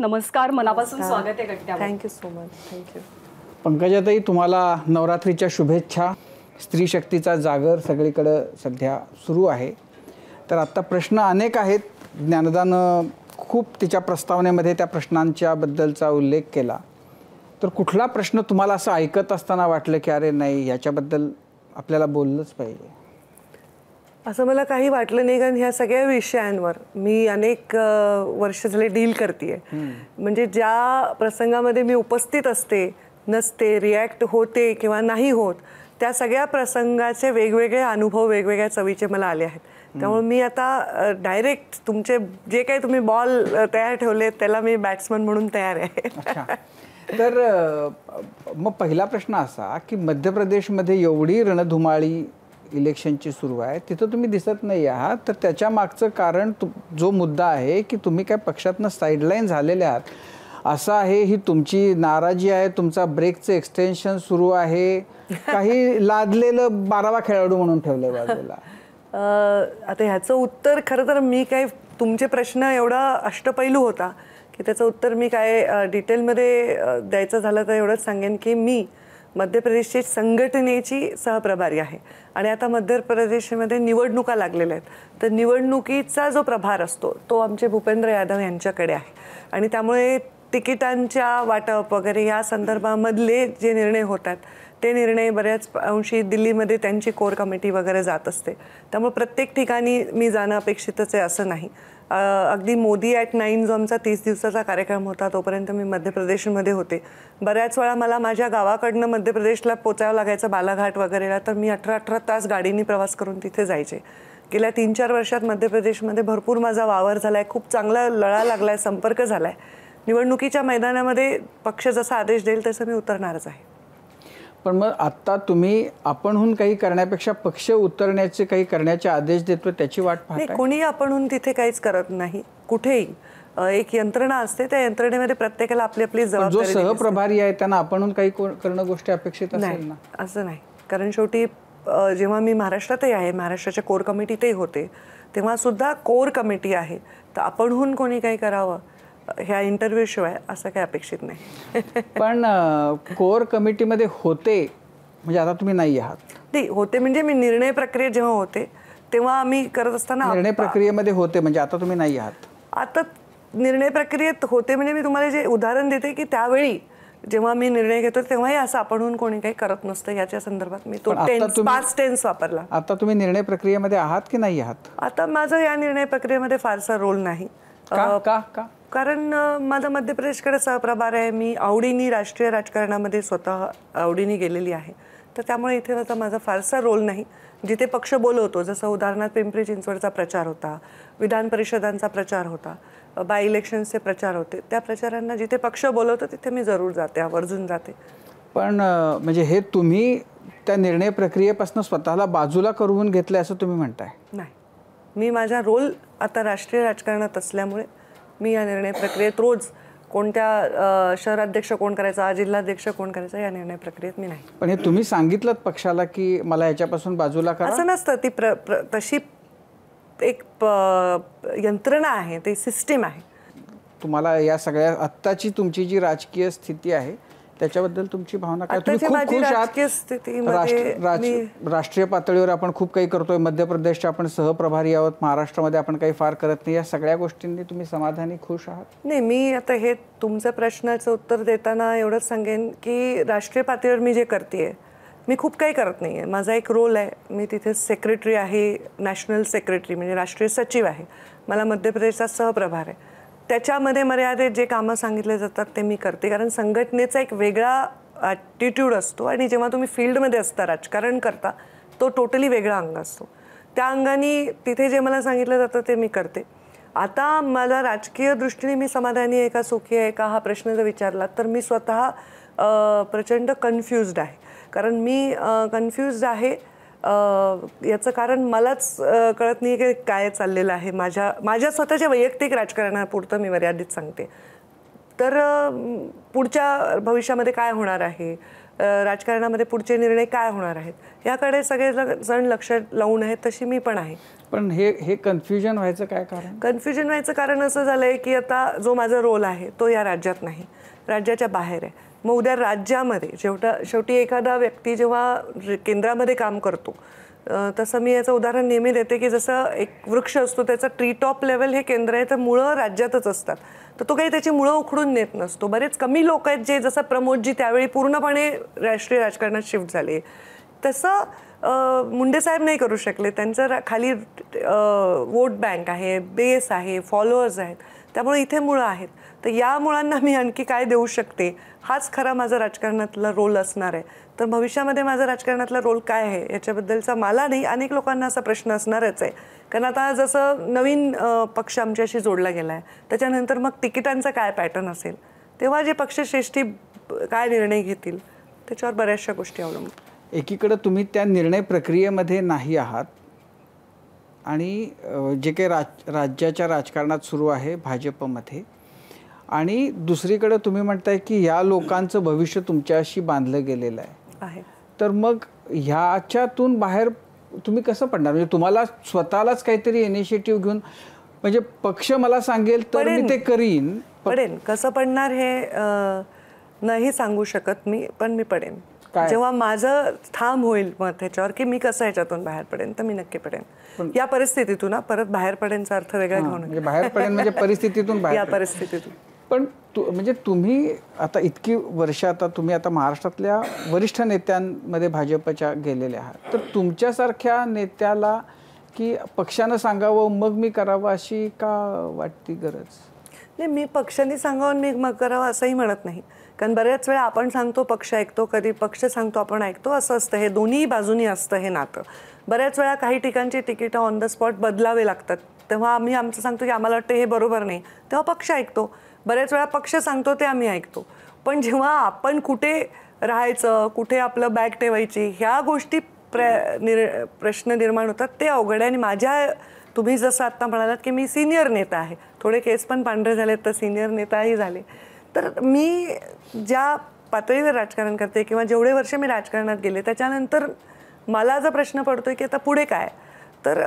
नमस्कार मनापासून स्वागत आहे थँक्यू सो मच थँक्यू पंकजाताई तुम्हाला नवरात्रीच्या शुभेच्छा स्त्री शक्तीचा जागर सगळीकडं सध्या सुरू आहे तर आत्ता प्रश्न अनेक आहेत ज्ञानदान खूप तिच्या प्रस्तावनेमध्ये त्या प्रश्नांच्या बद्दलचा उल्लेख केला तर कुठला प्रश्न तुम्हाला असं ऐकत असताना वाटलं की अरे नाही याच्याबद्दल आपल्याला बोललंच पाहिजे असं मला काही वाटलं नाही कारण ह्या सगळ्या विषयांवर मी अनेक वर्ष झाले डील करते म्हणजे ज्या प्रसंगामध्ये मी उपस्थित असते नसते रिॲक्ट होते किंवा नाही होत त्या सगळ्या प्रसंगाचे वेगवेगळे अनुभव वेगवेगळ्या चवीचे मला आले आहेत त्यामुळे मी आता डायरेक्ट तुमचे जे काही तुम्ही बॉल तयार ठेवले त्याला मी बॅट्समन म्हणून तयार आहे तर मग पहिला प्रश्न असा की मध्य प्रदेशमध्ये एवढी रणधुमाळी इलेक्शनची सुरू आहे तिथं तुम्ही दिसत नाही आहात तर त्याच्या मागचं कारण जो मुद्दा आहे की तुम्ही काय पक्षातनं साईडलाईन झालेले आहात असं आहे ही तुमची नाराजी आहे तुमचा ब्रेकचं एक्सटेन्शन सुरू आहे काही लादलेलं बारावा खेळाडू म्हणून ठेवलं बाजूला आता ह्याचं उत्तर खरं तर मी काय तुमचे प्रश्न एवढा अष्टपैलू होता की त्याचं उत्तर मी काय डिटेलमध्ये द्यायचं झालं तर एवढंच सांगेन की मी मध्य प्रदेशची संघटनेची सहप्रभारी आहे आणि आता मध्य प्रदेशमध्ये निवडणुका लागलेल्या आहेत तर निवडणुकीचा जो प्रभार असतो तो आमचे भूपेंद्र यादव यांच्याकडे आहे आणि त्यामुळे तिकिटांच्या वाटप वगैरे या संदर्भामधले जे निर्णय होतात ते निर्णय बऱ्याच अंशी दिल्लीमध्ये त्यांची कोर कमिटी वगैरे जात असते त्यामुळे प्रत्येक ठिकाणी मी जाणं अपेक्षितच आहे असं नाही अगदी मोदी ॲट नाईन जो तीस दिवसाचा कार्यक्रम होता तोपर्यंत मी मध्य प्रदेशमध्ये होते बऱ्याच वेळा मला माझ्या गावाकडनं मध्य प्रदेशला पोचावं लागायचं बालाघाट वगैरेला तर मी अठरा अठरा तास गाडीने प्रवास करून तिथे जायचे गेल्या तीन चार वर्षात मध्य प्रदेशमध्ये भरपूर माझा वावर झाला आहे खूप चांगला लळा लागला आहे संपर्क झाला आहे निवडणुकीच्या मैदानामध्ये पक्ष जसा आदेश देईल तसं मी उतरणारच आहे पण मग आता तुम्ही आपणहून काही करण्यापेक्षा पक्ष उतरण्याचे काही करण्याचे आदेश देतो त्याची वाट नाही कोणी आपणहून तिथे काहीच करत नाही कुठेही एक यंत्रणा असते त्या यंत्रणेमध्ये प्रत्येकाला आपली आपली जबाबदारी जो सहप्रभारी आहे त्यांना आपणहून काही करणं गोष्टी अपेक्षित असेल ना असं नाही कारण शेवटी जेव्हा मी महाराष्ट्रातही आहे महाराष्ट्राच्या कोर कमिटीतही होते तेव्हा सुद्धा कोर कमिटी आहे तर आपणहून कोणी काही करावं ह्या शिवाय असं काही अपेक्षित नाही पण कोर कमिटीमध्ये होते म्हणजे आता तुम्ही नाही आहात नाही होते म्हणजे मी निर्णय प्रक्रिया जेव्हा होते तेव्हा आम्ही करत असताना निर्णय प्रक्रियेमध्ये होते म्हणजे आता तुम्ही नाही आहात आता निर्णय प्रक्रियेत होते म्हणजे मी तुम्हाला जे उदाहरण देते की त्यावेळी जेव्हा मी निर्णय घेतो तेव्हाही असं आपण कोणी काही करत नसतं याच्या संदर्भात मी तो टेन्स टेन्स वापरला आता तुम्ही निर्णय प्रक्रियेमध्ये आहात की नाही आहात आता माझा या निर्णय प्रक्रियेमध्ये फारसा रोल नाही कारण माझा मध्य प्रदेशकडे सहप्रभार आहे मी आवडीनी राष्ट्रीय राजकारणामध्ये स्वतः आवडीनी गेलेली आहे तर त्यामुळे इथे आता माझा फारसा रोल नाही जिथे पक्ष बोलवतो जसं उदाहरणार्थ पिंपरी चिंचवडचा प्रचार होता विधान परिषदांचा प्रचार होता बाय इलेक्शन्सचे प्रचार होते त्या प्रचारांना जिथे पक्ष बोलवतो तिथे मी जरूर जाते आवर्जून जाते पण म्हणजे हे तुम्ही त्या निर्णय प्रक्रियेपासून स्वतःला बाजूला करून घेतलं असं तुम्ही म्हणताय नाही मी माझा रोल आता राष्ट्रीय राजकारणात असल्यामुळे मी या निर्णय प्रक्रियेत रोज कोणत्या शहराध्यक्ष कोण करायचा जिल्हाध्यक्ष कोण करायचा या निर्णय प्रक्रियेत मी नाही पण हे तुम्ही सांगितलं पक्षाला की मला याच्यापासून बाजूला करा असं नसतं ती प्र, प्र तशी एक यंत्रणा आहे ती सिस्टीम आहे तुम्हाला या सगळ्या आत्ताची तुमची जी राजकीय स्थिती आहे त्याच्याबद्दल तुमची भावना काय तुम्ही खूप खुश आहात राष्ट्रीय पातळीवर आपण खूप काही करतोय मध्य प्रदेशच्या आपण सहप्रभारी आहोत महाराष्ट्रामध्ये आपण काही फार करत नाही या सगळ्या गोष्टींनी तुम्ही समाधानी खुश आहात नाही मी आता हे तुमच्या प्रश्नाचं उत्तर देताना एवढंच सांगेन की राष्ट्रीय पातळीवर मी जे करते मी खूप काही करत नाही माझा एक रोल आहे मी तिथे सेक्रेटरी आहे नॅशनल सेक्रेटरी म्हणजे राष्ट्रीय सचिव आहे मला मध्य प्रदेशचा सहप्रभार आहे त्याच्यामध्ये मर्यादित जे कामं सांगितले जातात ते मी करते कारण संघटनेचा एक वेगळा ॲटिट्यूड असतो आणि जेव्हा तुम्ही फील्डमध्ये असता राजकारण करता तो टोटली वेगळा अंग असतो त्या अंगाने तिथे जे मला सांगितलं जातं ते मी करते आता मला राजकीय दृष्टीने मी समाधानी आहे का सुखी आहे का हा प्रश्न जर विचारला तर मी स्वतः प्रचंड कन्फ्युज्ड आहे कारण मी कन्फ्युज्ड आहे याचं कारण मलाच कळत नाही की काय चाललेलं आहे माझ्या माझ्या स्वतःच्या वैयक्तिक राजकारणापुरतं मी मर्यादित सांगते तर पुढच्या भविष्यामध्ये काय होणार आहे राजकारणामध्ये पुढचे निर्णय काय होणार आहेत याकडे सगळे जण लक्ष लावून आहेत तशी मी पण आहे पण हे हे कन्फ्युजन व्हायचं काय कारण कन्फ्युजन व्हायचं कारण असं झालं आहे की आता जो माझा रोल आहे तो या राज्यात नाही राज्याच्या बाहेर आहे मग उद्या राज्यामध्ये शेवटा शेवटी एखादा व्यक्ती जेव्हा केंद्रामध्ये काम करतो तसं मी याचं उदाहरण नेहमी देते की जसं एक वृक्ष असतो त्याचं ट्रीटॉप लेवल हे केंद्र आहे तर मुळं राज्यातच असतात तर तो काही त्याची मुळं उखडून नेत नसतो बरेच कमी लोक आहेत जे जसं प्रमोदजी त्यावेळी पूर्णपणे राष्ट्रीय राजकारणात शिफ्ट झाले तसं मुंडे साहेब नाही करू शकले त्यांचं खाली वोट बँक आहे बेस आहे फॉलोअर्स आहेत त्यामुळे इथे मुळं आहेत तर या मुळांना मी आणखी काय देऊ शकते हाच खरा माझा राजकारणातला रोल असणार आहे तर भविष्यामध्ये माझा राजकारणातला रोल काय आहे याच्याबद्दलचा मला नाही अनेक लोकांना असा प्रश्न असणारच आहे कारण आता जसं नवीन पक्ष आमच्याशी जोडला गेला आहे त्याच्यानंतर मग तिकिटांचा काय पॅटर्न असेल तेव्हा जे पक्षश्रेष्ठी काय निर्णय घेतील त्याच्यावर बऱ्याचशा गोष्टी अवलंबून एकीकडं तुम्ही त्या निर्णय प्रक्रियेमध्ये नाही आहात आणि जे काही राज राज्याच्या राजकारणात सुरू आहे भाजपमध्ये आणि दुसरीकडे तुम्ही म्हणताय की ह्या लोकांचं भविष्य तुमच्याशी बांधलं गेलेलं आहे तर मग ह्याच्यातून बाहेर तुम्ही कसं पडणार म्हणजे तुम्हाला स्वतःलाच काहीतरी इनिशिएटिव्ह घेऊन म्हणजे पक्ष मला सांगेल तर मी ते करीन पडेन कसं पडणार हे नाही सांगू शकत मी पण मी पडेन जेव्हा माझं थांब होईल मग त्याच्यावर की मी कसं ह्याच्यातून बाहेर पडेन तर मी नक्की पडेन या परिस्थितीतून परत बाहेर पडेनचा अर्थ वेगळा घेऊन म्हणजे बाहेर पडेन म्हणजे परिस्थितीतून या परिस्थितीतून पण तु म्हणजे तुम्ही आता इतकी वर्ष आता तुम्ही आता महाराष्ट्रातल्या वरिष्ठ नेत्यांमध्ये भाजपच्या गेलेल्या आहात तर तुमच्यासारख्या नेत्याला की पक्षानं सांगावं मग मी करावं अशी का वाटती गरज नाही मी पक्षाने सांगावं मी मग करावं असंही म्हणत नाही कारण बऱ्याच वेळा आपण सांगतो पक्ष ऐकतो कधी पक्ष सांगतो आपण ऐकतो असं असतं हे दोन्ही बाजूनी असतं हे नातं बऱ्याच वेळा काही ठिकाणची तिकीटं ऑन द स्पॉट बदलावे लागतात तेव्हा आम्ही आमचं सांगतो की आम्हाला वाटतं हे बरोबर नाही तेव्हा पक्ष ऐकतो बऱ्याच वेळा पक्ष सांगतो ते आम्ही ऐकतो पण जेव्हा आपण कुठे राहायचं कुठे आपलं बॅग ठेवायची ह्या गोष्टी प्र निर् प्रश्न निर्माण होतात ते अवघड आहे आणि माझ्या तुम्ही जसं आत्ता म्हणालात की मी सिनियर नेता आहे थोडे केस पण पांढरे झाले तर सिनियर नेताही झाले तर मी ज्या पातळीवर राजकारण करते किंवा जेवढे वर्ष मी राजकारणात गेले त्याच्यानंतर मला जर प्रश्न पडतो की आता पुढे काय तर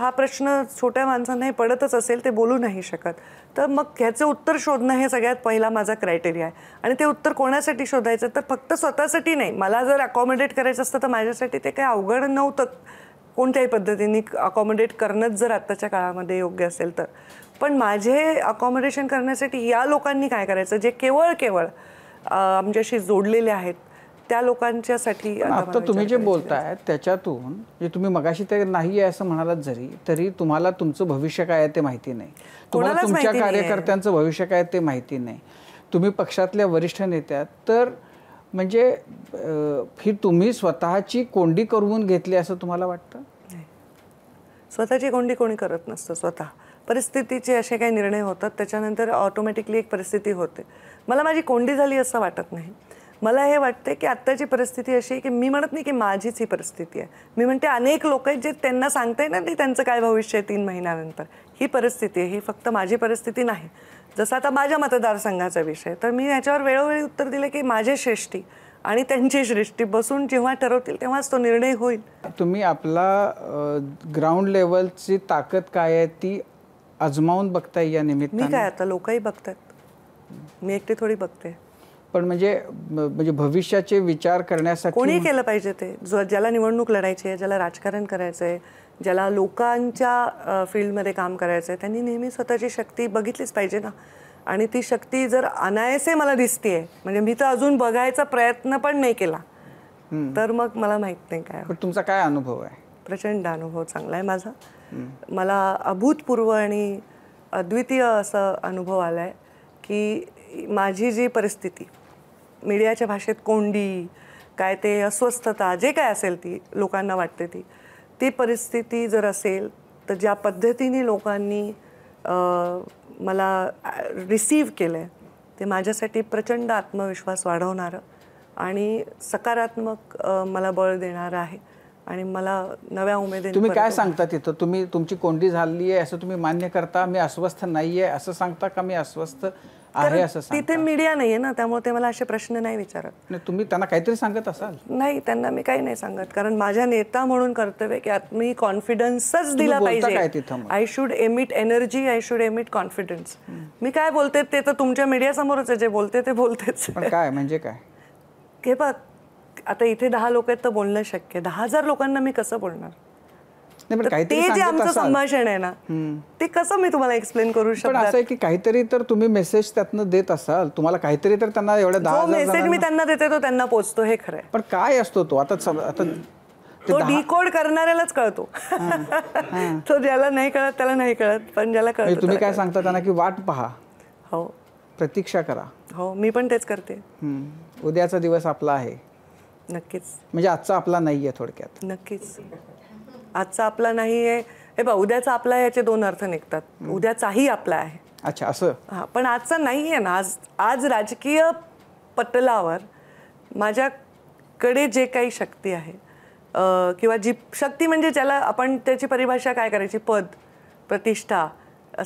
हा प्रश्न छोट्या माणसांनाही पडतच असेल ते बोलू नाही शकत तर मग ह्याचं उत्तर शोधणं हे सगळ्यात पहिला माझा क्रायटेरिया आहे आणि ते उत्तर कोणासाठी शोधायचं तर फक्त स्वतःसाठी नाही मला जर अकॉमोडेट करायचं असतं तर माझ्यासाठी ते काही अवघड नव्हतं कोणत्याही पद्धतीने अकॉमोडेट करणंच जर आत्ताच्या काळामध्ये योग्य असेल तर पण माझे अकॉमोडेशन करण्यासाठी या लोकांनी काय करायचं जे केवळ केवळ आमच्याशी जोडलेले आहेत त्या लोकांच्यासाठी आता तुम्ही जे बोलताय त्याच्यातून जे तुम्ही मगाशी ते नाही आहे असं म्हणालात जरी तरी तुम्हाला तुमचं भविष्य काय आहे ते माहिती नाही तुम्हाला तुमच्या कार्यकर्त्यांचं भविष्य काय ते माहिती नाही तुम्ही पक्षातल्या वरिष्ठ नेत्या तर म्हणजे ही तुम्ही स्वतःची कोंडी करून घेतली असं तुम्हाला वाटतं स्वतःची कोंडी कोणी करत नसतं स्वतः परिस्थितीचे असे काही निर्णय होतात त्याच्यानंतर ऑटोमॅटिकली एक परिस्थिती होते मला माझी कोंडी झाली असं वाटत नाही मला हे वाटते की आत्ताची परिस्थिती अशी आहे की मी म्हणत नाही की माझीच ही परिस्थिती आहे मी म्हणते अनेक लोक आहेत जे त्यांना सांगताय ना की त्यांचं काय भविष्य आहे तीन महिन्यानंतर ही परिस्थिती आहे ही फक्त माझी परिस्थिती नाही जसं आता माझ्या मतदारसंघाचा विषय तर मी याच्यावर वेळोवेळी उत्तर दिलं की माझे श्रेष्ठी आणि त्यांची सृष्टी बसून जेव्हा ठरवतील तेव्हाच तो निर्णय होईल तुम्ही आपला ग्राउंड लेवलची ताकद काय आहे ती अजमावून बघताय या निमित्त मी काय आता लोकही बघतात मी एकटी थोडी बघते पण म्हणजे म्हणजे भविष्याचे विचार करण्यासाठी कोणी केलं पाहिजे ते ज्याला निवडणूक लढायची आहे ज्याला राजकारण करायचं आहे ज्याला लोकांच्या फील्डमध्ये काम करायचं आहे त्यांनी नेहमी स्वतःची शक्ती बघितलीच पाहिजे ना आणि ती शक्ती जर अनायसे मला दिसतीये म्हणजे मी तर अजून बघायचा प्रयत्न पण नाही केला तर मग मला माहीत नाही काय तुमचा काय अनुभव आहे प्रचंड अनुभव चांगला आहे माझा मला अभूतपूर्व आणि अद्वितीय असा अनुभव आलाय की माझी जी परिस्थिती मीडियाच्या भाषेत कोंडी काय ते अस्वस्थता जे काय असेल ती लोकांना वाटते ती ती परिस्थिती जर असेल तर ज्या पद्धतीने लोकांनी मला रिसीव केलं आहे ते माझ्यासाठी प्रचंड आत्मविश्वास वाढवणारं आणि सकारात्मक मला बळ देणारं आहे आणि मला नव्या उमेदीने तुम्ही काय सांगता तिथं तुम्ही तुमची कोंडी झाली आहे असं तुम्ही मान्य करता मी अस्वस्थ नाही आहे असं सांगता का मी अस्वस्थ आहे असं तिथे मीडिया नाहीये ना त्यामुळे ते मला असे प्रश्न नाही विचारत तुम्ही त्यांना काहीतरी सांगत असाल नाही त्यांना मी काही नाही सांगत कारण माझ्या नेता म्हणून कर्तव्य की मी कॉन्फिडन्सच दिला पाहिजे I should emit energy I should emit confidence मी काय बोलते ते तर तुमच्या समोरच आहे जे बोलते ते बोलतेच काय म्हणजे काय हे बघ आता इथे दहा लोक आहेत तर बोलणं शक्य दहा हजार लोकांना मी कसं बोलणार ते जे आमचं संभाषण आहे ना ते कसं मी तुम्हाला एक्सप्लेन करू शकतो असं आहे की काहीतरी तर तुम्ही मेसेज त्यातनं देत असाल तुम्हाला काहीतरी तर त्यांना एवढ्या मेसेज मी त्यांना देते तो त्यांना पोचतो हे खरं पण काय असतो तो आता आता तो डिकोड करणाऱ्यालाच कळतो तो ज्याला नाही कळत त्याला नाही कळत पण ज्याला कळत म्हणजे तुम्ही काय सांगता त्यांना की वाट पहा हो प्रतीक्षा करा हो मी पण तेच करते उद्याचा दिवस आपला आहे नक्कीच म्हणजे आजचा आपला नाहीये थोडक्यात नक्कीच आजचा आपला नाही आहे हे बा उद्याचा आपला याचे दोन अर्थ निघतात उद्याचाही आपला आहे अच्छा असं हां पण आजचा नाही आहे ना आज आज राजकीय पटलावर माझ्याकडे जे काही शक्ती आहे किंवा जी शक्ती म्हणजे ज्याला आपण त्याची परिभाषा काय करायची पद प्रतिष्ठा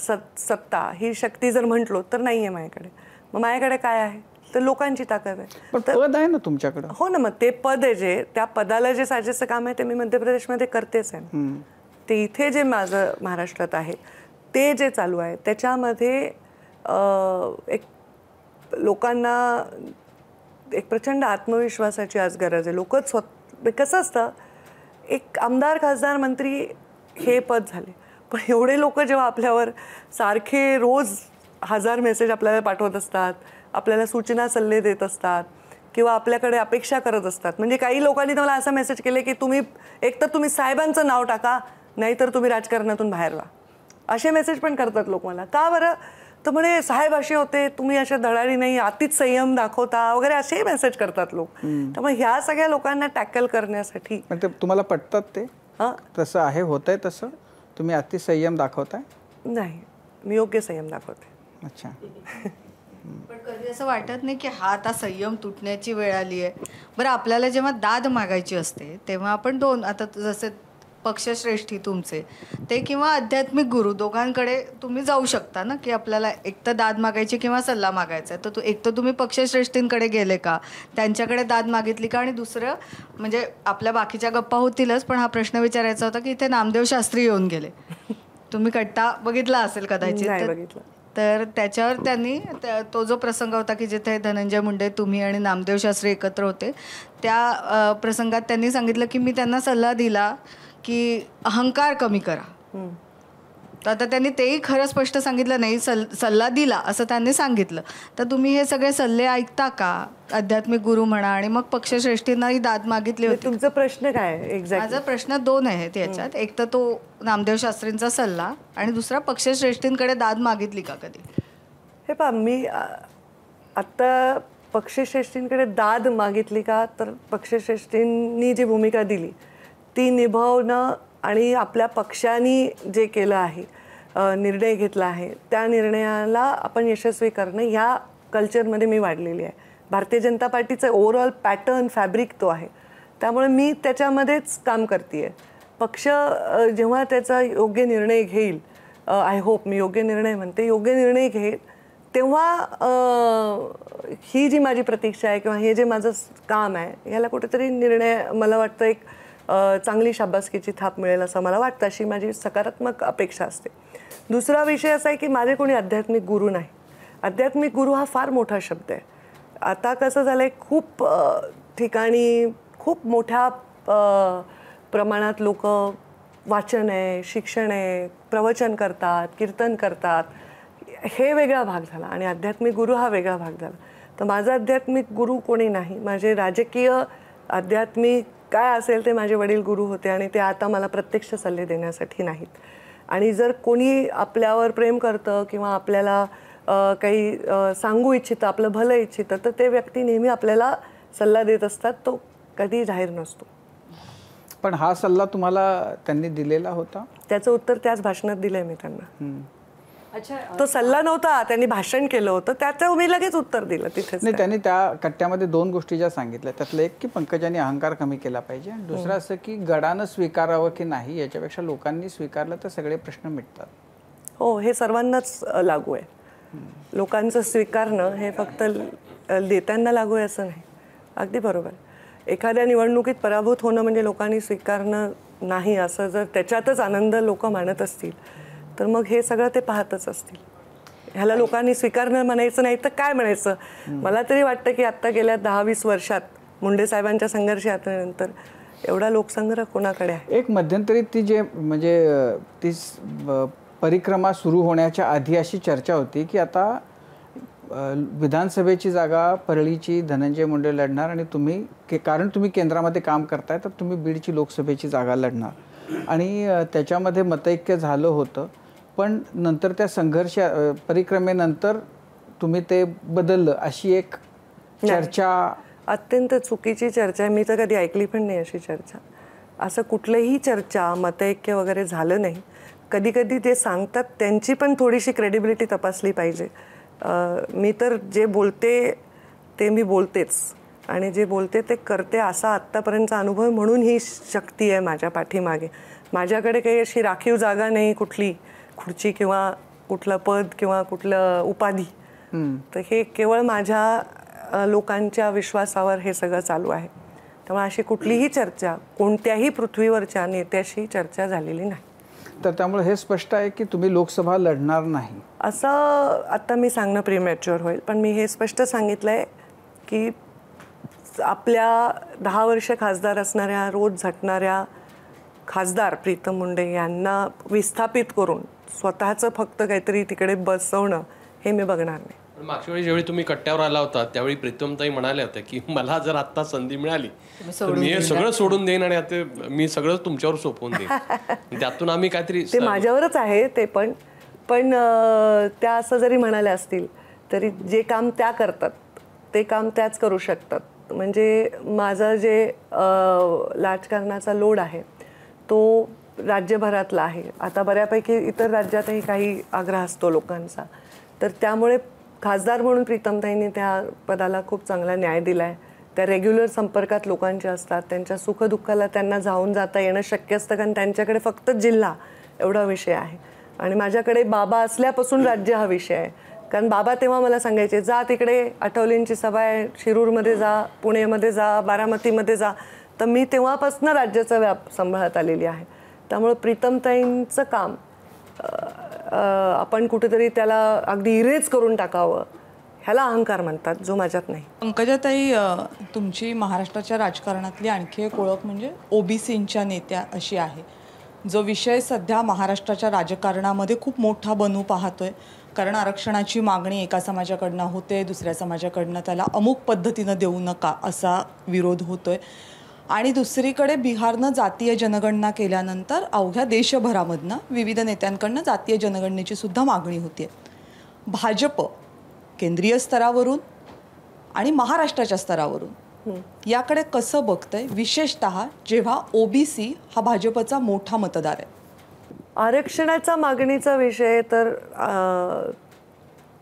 सत्ता ही शक्ती जर म्हटलो तर नाही आहे माझ्याकडे मग माझ्याकडे काय आहे तर लोकांची ताकद आहे पद आहे ना तुमच्याकडे हो ना मग ते पद आहे जे त्या पदाला जे साजेचं काम आहे ते मी मध्य प्रदेशमध्ये करतेच आहे ते इथे जे माझं महाराष्ट्रात आहे ते जे चालू आहे त्याच्यामध्ये एक लोकांना एक प्रचंड आत्मविश्वासाची आज गरज आहे लोक स्वत म्हणजे कसं असतं एक आमदार खासदार मंत्री हे पद झाले पण एवढे लोक जेव्हा आपल्यावर सारखे रोज हजार मेसेज आपल्याला पाठवत असतात आपल्याला सूचना सल्ले देत असतात किंवा आपल्याकडे अपेक्षा करत असतात म्हणजे काही लोकांनी मला असा मेसेज केले की तुम्ही एकतर तुम्ही साहेबांचं नाव टाका नाहीतर तुम्ही राजकारणातून बाहेर व्हा असे मेसेज पण करतात लोक मला का बरं तर म्हणे साहेब असे होते तुम्ही अशा धडाडी नाही अतिच संयम दाखवता वगैरे असेही मेसेज करतात लोक मग ह्या सगळ्या लोकांना टॅकल करण्यासाठी तुम्हाला पटतात ते हा तसं आहे होत आहे तसं तुम्ही संयम दाखवताय नाही मी योग्य संयम दाखवते अच्छा पण कधी असं वाटत नाही की हा आता संयम तुटण्याची वेळ आली आहे बरं आपल्याला जेव्हा दाद मागायची असते तेव्हा आपण दोन आता जसे पक्षश्रेष्ठी तुमचे ते किंवा आध्यात्मिक गुरु दोघांकडे तुम्ही जाऊ शकता ना की आपल्याला एक तर दाद मागायची किंवा सल्ला मागायचा तर एक तर तुम्ही पक्षश्रेष्ठींकडे गेले का त्यांच्याकडे दाद मागितली का आणि दुसरं म्हणजे आपल्या बाकीच्या गप्पा होतीलच पण हा प्रश्न विचारायचा होता की इथे नामदेव शास्त्री येऊन गेले तुम्ही कट्टा बघितला असेल कदाचित तर त्याच्यावर त्यांनी तो जो प्रसंग होता की जिथे धनंजय मुंडे तुम्ही आणि नामदेव शास्त्री एकत्र होते त्या प्रसंगात त्यांनी सांगितलं की मी त्यांना सल्ला दिला की अहंकार कमी करा तर आता त्यांनी तेही खरं स्पष्ट सांगितलं नाही सल सल्ला दिला असं त्यांनी सांगितलं तर तुम्ही हे सगळे सल्ले ऐकता का आध्यात्मिक गुरु म्हणा आणि मग पक्षश्रेष्ठींनाही दाद मागितली होती तुमचा प्रश्न काय एक्झॅक्ट माझा प्रश्न दोन आहेत याच्यात एक तर तो नामदेव शास्त्रींचा सल्ला आणि दुसरा पक्षश्रेष्ठींकडे दाद मागितली का कधी हे पा मी आत्ता पक्षश्रेष्ठींकडे दाद मागितली का तर पक्षश्रेष्ठींनी जी भूमिका दिली ती निभावणं आणि आपल्या पक्षाने जे केलं आहे निर्णय घेतला आहे त्या निर्णयाला आपण यशस्वी करणं ह्या कल्चरमध्ये मी वाढलेली आहे भारतीय जनता पार्टीचं ओव्हरऑल पॅटर्न फॅब्रिक तो आहे त्यामुळे मी त्याच्यामध्येच काम करते आहे पक्ष जेव्हा त्याचा योग्य निर्णय घेईल आय होप मी योग्य निर्णय म्हणते योग्य निर्णय घेईल तेव्हा ही जी माझी प्रतीक्षा आहे किंवा हे जे माझं काम आहे ह्याला कुठेतरी निर्णय मला वाटतं एक चांगली शाबासकीची थाप मिळेल असं मला वाटतं अशी माझी सकारात्मक अपेक्षा असते दुसरा विषय असा आहे की माझे कोणी आध्यात्मिक गुरु नाही आध्यात्मिक गुरु हा फार मोठा शब्द आहे आता कसं झालं आहे खूप ठिकाणी खूप मोठ्या प्रमाणात लोक वाचन आहे शिक्षण आहे प्रवचन करतात कीर्तन करतात हे वेगळा भाग झाला आणि आध्यात्मिक गुरु हा वेगळा भाग झाला तर माझा आध्यात्मिक गुरु कोणी नाही माझे राजकीय आध्यात्मिक काय असेल ते माझे वडील गुरु होते आणि ते आता मला प्रत्यक्ष सल्ले देण्यासाठी नाहीत आणि जर कोणी आपल्यावर प्रेम करतं किंवा आपल्याला काही सांगू इच्छितं आपलं भलं इच्छितं तर ते व्यक्ती नेहमी आपल्याला सल्ला देत असतात तो कधी जाहीर नसतो पण हा सल्ला तुम्हाला त्यांनी दिलेला होता त्याचं उत्तर त्याच भाषणात दिलं मी त्यांना तो सल्ला नव्हता त्यांनी भाषण केलं होतं त्याचं मी लगेच उत्तर दिलं तिथे नाही त्यांनी त्या कट्ट्यामध्ये दोन गोष्टी ज्या सांगितल्या त्यातलं एक की पंकजांनी अहंकार कमी केला पाहिजे आणि दुसरं असं की गडानं स्वीकारावं की नाही याच्यापेक्षा लोकांनी स्वीकारलं तर सगळे प्रश्न मिटतात हो हे सर्वांनाच लागू आहे लोकांचं स्वीकारणं हे फक्त देत्यांना लागू आहे असं नाही अगदी बरोबर एखाद्या निवडणुकीत पराभूत होणं म्हणजे लोकांनी स्वीकारणं नाही असं जर त्याच्यातच आनंद लोक मानत असतील तर मग हे सगळं ते पाहतच असतील ह्याला लोकांनी स्वीकारणं म्हणायचं नाही तर काय म्हणायचं मला तरी वाटतं की आत्ता गेल्या दहा वीस वर्षात मुंडे साहेबांच्या संघर्षानंतर एवढा लोकसंग्रह कोणाकडे आहे एक मध्यंतरी ती जे म्हणजे ती परिक्रमा सुरू होण्याच्या आधी अशी चर्चा होती की आता विधानसभेची जागा परळीची धनंजय मुंडे लढणार आणि तुम्ही के कारण तुम्ही केंद्रामध्ये काम करताय तर तुम्ही बीडची लोकसभेची जागा लढणार आणि त्याच्यामध्ये मतैक्य झालं होतं पण नंतर त्या संघर्ष परिक्रमेनंतर तुम्ही ते बदललं अशी एक चर्चा अत्यंत चुकीची चर्चा आहे मी तर कधी ऐकली पण नाही अशी चर्चा असं कुठलंही चर्चा मतैक्य वगैरे झालं नाही कधी कधी जे सांगतात त्यांची पण थोडीशी क्रेडिबिलिटी तपासली पाहिजे मी तर जे बोलते ते मी बोलतेच आणि जे बोलते ते करते असा आत्तापर्यंतचा अनुभव म्हणून ही शक्ती आहे माझ्या पाठीमागे माझ्याकडे काही अशी राखीव जागा नाही कुठली खुर्ची किंवा कुठलं पद किंवा कुठलं उपाधी तर हे केवळ माझ्या लोकांच्या विश्वासावर हे सगळं चालू आहे त्यामुळे अशी कुठलीही चर्चा कोणत्याही पृथ्वीवरच्या नेत्याशी चर्चा झालेली नाही तर त्यामुळे हे स्पष्ट आहे की तुम्ही लोकसभा लढणार नाही असं आता मी सांगणं प्रीमॅच्युअर होईल पण मी हे स्पष्ट सांगितलं आहे की आपल्या दहा वर्ष खासदार असणाऱ्या रोज झटणाऱ्या खासदार प्रीतम मुंडे यांना विस्थापित करून स्वतःचं फक्त काहीतरी तिकडे बसवणं हे मी बघणार नाही मागच्या वेळी ज्यावेळी तुम्ही कट्ट्यावर आला होता त्यावेळी प्रीतमताई म्हणाल्या होत्या की मला जर आत्ता संधी मिळाली मी हे सगळं सोडून देईन आणि आता मी सगळं तुमच्यावर सोपवून देईन त्यातून आम्ही काहीतरी ते माझ्यावरच आहे ते पण पण त्या असं जरी म्हणाल्या असतील तरी जे काम त्या करतात ते काम त्याच करू शकतात म्हणजे माझं जे लाजकारणाचा लोड आहे तो राज्यभरातला आहे आता बऱ्यापैकी इतर राज्यातही काही आग्रह असतो लोकांचा तर त्यामुळे खासदार म्हणून प्रीतमताईंनी त्या पदाला खूप चांगला न्याय दिला आहे त्या रेग्युलर संपर्कात लोकांचे असतात त्यांच्या सुखदुःखाला त्यांना जाऊन जाता येणं शक्य असतं कारण त्यांच्याकडे फक्त जिल्हा एवढा विषय आहे आणि माझ्याकडे बाबा असल्यापासून राज्य हा विषय आहे कारण बाबा तेव्हा मला सांगायचे जा तिकडे आठवलींची सभा आहे शिरूरमध्ये जा पुणेमध्ये जा बारामतीमध्ये जा तर मी तेव्हापासून राज्याचा व्याप सांभाळत आलेली आहे त्यामुळं प्रीतमताईंचं काम आपण कुठेतरी त्याला अगदी इरेज करून टाकावं ह्याला अहंकार म्हणतात जो माझ्यात नाही पंकजाताई तुमची महाराष्ट्राच्या राजकारणातली आणखी एक ओळख म्हणजे ओबीसींच्या नेत्या अशी आहे जो विषय सध्या महाराष्ट्राच्या राजकारणामध्ये खूप मोठा बनू पाहतोय कारण आरक्षणाची मागणी एका समाजाकडनं होते दुसऱ्या समाजाकडनं त्याला अमुक पद्धतीनं देऊ नका असा विरोध होतोय आणि दुसरीकडे बिहारनं जातीय जनगणना केल्यानंतर अवघ्या देशभरामधनं विविध नेत्यांकडनं जातीय जनगणनेची सुद्धा मागणी होती आहे भाजप केंद्रीय स्तरावरून आणि महाराष्ट्राच्या स्तरावरून याकडे कसं बघतंय विशेषत जेव्हा ओबीसी हा भाजपचा मोठा मतदार आहे आरक्षणाचा मागणीचा विषय तर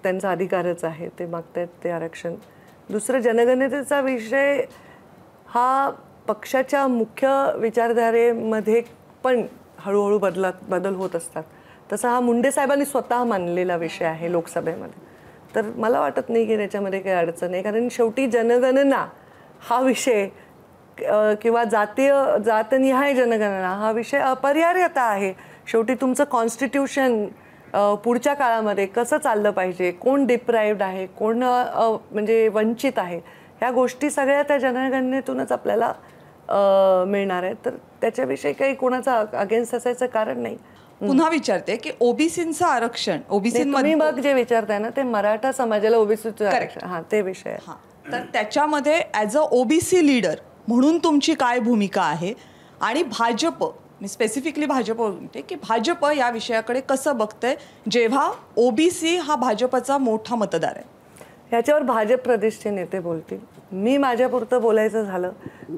त्यांचा अधिकारच आहे ते आहेत ते आरक्षण दुसरं जनगणनेचा विषय हा पक्षाच्या मुख्य विचारधारेमध्ये पण हळूहळू बदलात बदल होत असतात तसा हा मुंडे साहेबांनी स्वतः मानलेला विषय आहे लोकसभेमध्ये तर मला वाटत नाही की त्याच्यामध्ये काही अडचण आहे कारण शेवटी जनगणना हा विषय किंवा जातीय जातनिहाय जनगणना हा विषय अपरिहार्यता आहे शेवटी तुमचं कॉन्स्टिट्यूशन पुढच्या काळामध्ये कसं चाललं पाहिजे कोण डिप्राईव्ड आहे कोण म्हणजे वंचित आहे ह्या गोष्टी सगळ्या त्या जनगणनेतूनच आपल्याला मिळणार आहे तर त्याच्याविषयी काही कोणाचा अगेन्स्ट असायचं कारण नाही पुन्हा विचारते की ओबीसीचं आरक्षण ओबीसी मग जे विचारताय ना ते मराठा समाजाला ओबीसीचं आरक्षण हा ते विषय हा तर त्याच्यामध्ये ऍज अ ओबीसी लीडर म्हणून तुमची काय भूमिका आहे आणि भाजप मी स्पेसिफिकली भाजप म्हणते की भाजप या विषयाकडे कसं बघतंय जेव्हा ओबीसी हा भाजपचा मोठा मतदार आहे ह्याच्यावर भाजप प्रदेशचे नेते बोलतील मी माझ्यापुरतं बोलायचं झालं